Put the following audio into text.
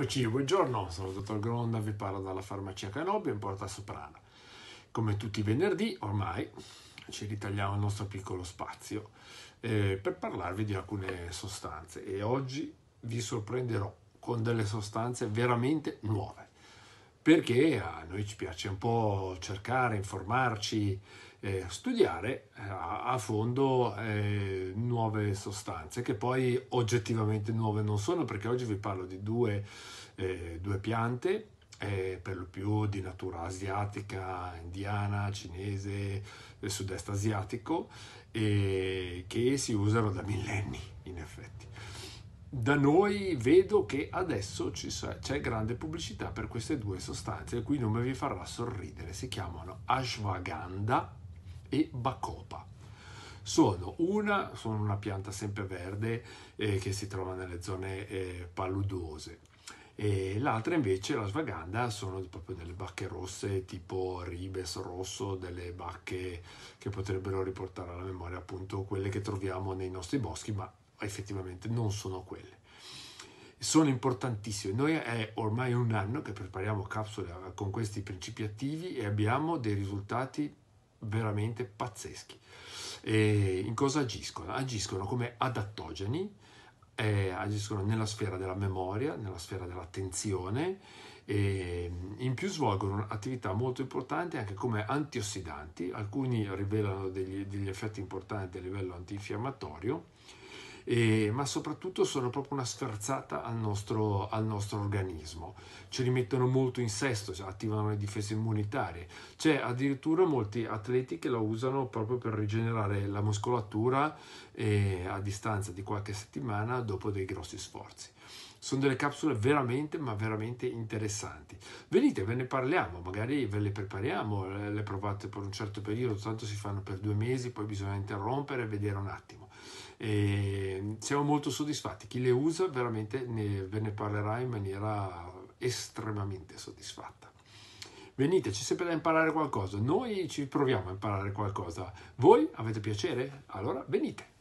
Eccoci, buongiorno, sono il dottor Gronda, vi parlo dalla farmacia Canobio in Porta Soprana. Come tutti i venerdì, ormai, ci ritagliamo il nostro piccolo spazio eh, per parlarvi di alcune sostanze e oggi vi sorprenderò con delle sostanze veramente nuove perché ah, a noi ci piace un po' cercare, informarci, eh, studiare eh, a, a fondo eh, nuove sostanze che poi oggettivamente nuove non sono perché oggi vi parlo di due, eh, due piante eh, per lo più di natura asiatica, indiana, cinese, eh, sud-est asiatico che si usano da millenni in effetti da noi vedo che adesso c'è grande pubblicità per queste due sostanze, il cui nome vi farà sorridere. Si chiamano ashwagandha e bacopa. Sono una, sono una pianta sempreverde eh, che si trova nelle zone eh, paludose. E l'altra invece, la svaganda, sono proprio delle bacche rosse tipo ribes rosso, delle bacche che potrebbero riportare alla memoria appunto quelle che troviamo nei nostri boschi, ma effettivamente non sono quelle. Sono importantissime. Noi è ormai un anno che prepariamo capsule con questi principi attivi e abbiamo dei risultati veramente pazzeschi. E in cosa agiscono? Agiscono come adattogeni, eh, agiscono nella sfera della memoria, nella sfera dell'attenzione e mm, in più svolgono attività molto importanti anche come antiossidanti, alcuni rivelano degli, degli effetti importanti a livello antinfiammatorio eh, ma soprattutto sono proprio una sferzata al nostro, al nostro organismo. Ce li mettono molto in sesto, cioè attivano le difese immunitarie. C'è addirittura molti atleti che lo usano proprio per rigenerare la muscolatura eh, a distanza di qualche settimana dopo dei grossi sforzi sono delle capsule veramente ma veramente interessanti venite ve ne parliamo magari ve le prepariamo le provate per un certo periodo tanto si fanno per due mesi poi bisogna interrompere e vedere un attimo e siamo molto soddisfatti, chi le usa veramente ne, ve ne parlerà in maniera estremamente soddisfatta. Veniteci sempre da imparare qualcosa, noi ci proviamo a imparare qualcosa. Voi avete piacere? Allora venite!